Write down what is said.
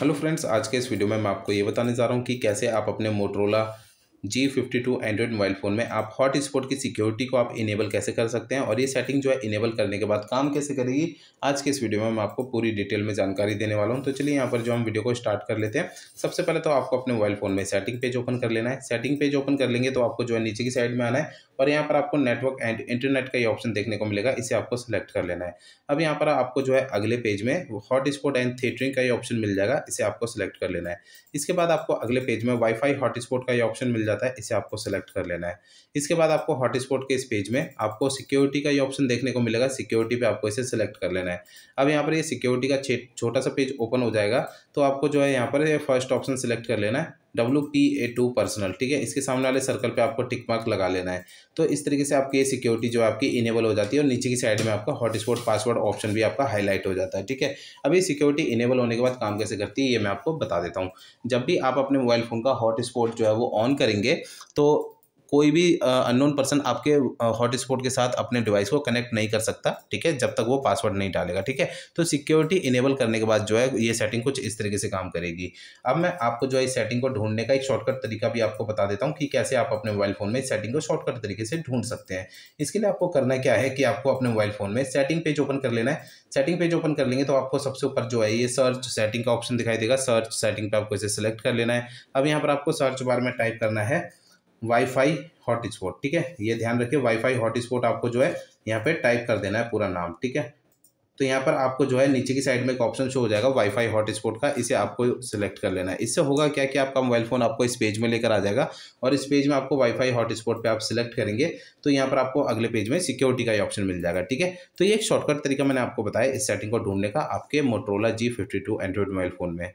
hello friends आज के इस वीडियो में मैं आपको ये बताने जा रहा हूँ कि कैसे आप अपने Motorola G fifty two Android mobile phone में आप हॉट स्पॉट की सिक्योरिटी को आप इनेबल कैसे कर सकते हैं और ये सेटिंग जो है इनेबल करने के बाद काम कैसे करेगी आज के इस वीडियो में मैं आपको पूरी डिटेल में जानकारी देने वाला हूँ तो चलिए यहाँ पर जो हम वीडियो को स्टार्ट कर लेते हैं सबसे पहले तो आपको अपने मोबाइल फ़ोन में सेटिंग पेज ओपन कर लेना है सेटिंग पेज ओपन कर लेंगे तो आपको जो है नीचे की साइड में आना है और यहाँ पर आपको नेटवर्क एंड इंटरनेट का ये ऑप्शन देखने को मिलेगा इसे आपको सेलेक्ट कर लेना है अब यहाँ पर आपको जो है अगले पेज में हॉट स्पॉट एंड थिएटरिंग का ये ऑप्शन मिल जाएगा इसे आपको सेलेक्ट कर लेना है इसके बाद आपको अगले पेज में वाईफाई हॉटस्पॉट का ये ऑप्शन मिल जाएगा जाता है इसे आपको सेलेक्ट कर लेना है इसके बाद आपको हॉटस्पॉट के इस पेज में आपको सिक्योरिटी का ये ऑप्शन देखने को मिलेगा सिक्योरिटी पे आपको इसे सेलेक्ट कर लेना है अब यहाँ पर ये सिक्योरिटी का छोटा सा पेज ओपन हो जाएगा तो आपको जो है यहाँ पर फर्स्ट ऑप्शन सेलेक्ट कर लेना है W P A two personal ठीक है इसके सामने वाले सर्कल पे आपको टिक मार्क लगा लेना है तो इस तरीके से आपकी ये सिक्योरिटी जो आपकी इनेबल हो जाती है और नीचे की साइड में आपका हॉटस्पॉट पासवर्ड ऑप्शन भी आपका हाईलाइट हो जाता है ठीक है अब ये सिक्योरिटी इनेबल होने के बाद काम कैसे करती है ये मैं आपको बता देता हूँ जब भी आप अपने मोबाइल फ़ोन का हॉटस्पॉट जो है वो ऑन करेंगे तो कोई भी अननोन पर्सन आपके हॉटस्पॉट के साथ अपने डिवाइस को कनेक्ट नहीं कर सकता ठीक है जब तक वो पासवर्ड नहीं डालेगा ठीक है तो सिक्योरिटी इनेबल करने के बाद जो है ये सेटिंग कुछ इस तरीके से काम करेगी अब मैं आपको जो है इस सेटिंग को ढूंढने का एक शॉर्टकट तरीका भी आपको बता देता हूँ कि कैसे आप अपने मोबाइल फ़ोन में इस सेटिंग को शॉर्टकट तरीके से ढूंढ सकते हैं इसके लिए आपको करना क्या है कि आपको अपने मोबाइल फ़ोन में सेटिंग पेज ओपन कर लेना है सेटिंग पेज ओपन कर लेंगे तो आपको सबसे ऊपर जो है ये सर्च सेटिंग का ऑप्शन दिखाई देगा सर्च सेटिंग पर आपको इसे सेलेक्ट कर लेना है अब यहाँ पर आपको सर्च बार में टाइप करना है वाईफाई हॉटस्पॉट ठीक है ये ध्यान रखिए वाईफाई हॉटस्पॉट आपको जो है यहाँ पे टाइप कर देना है पूरा नाम ठीक है तो यहाँ पर आपको जो है नीचे की साइड में एक ऑप्शन शो हो जाएगा वाईफाई हॉटस्पॉट का इसे आपको सिलेक्ट कर लेना है इससे होगा क्या कि आपका मोबाइल फ़ोन आपको इस पेज में लेकर आ जाएगा और इस पेज में आपको वाईफाई हॉटस्पॉट पे आप सिलेक्ट करेंगे तो यहाँ पर आपको अगले पेज में सिक्योरिटी का ही ऑप्शन मिल जाएगा ठीक है तो ये एक शॉर्टकट तरीका मैंने आपको बताया इस सेटिंग को ढूंढने का आपके Motorola G fifty Android mobile phone में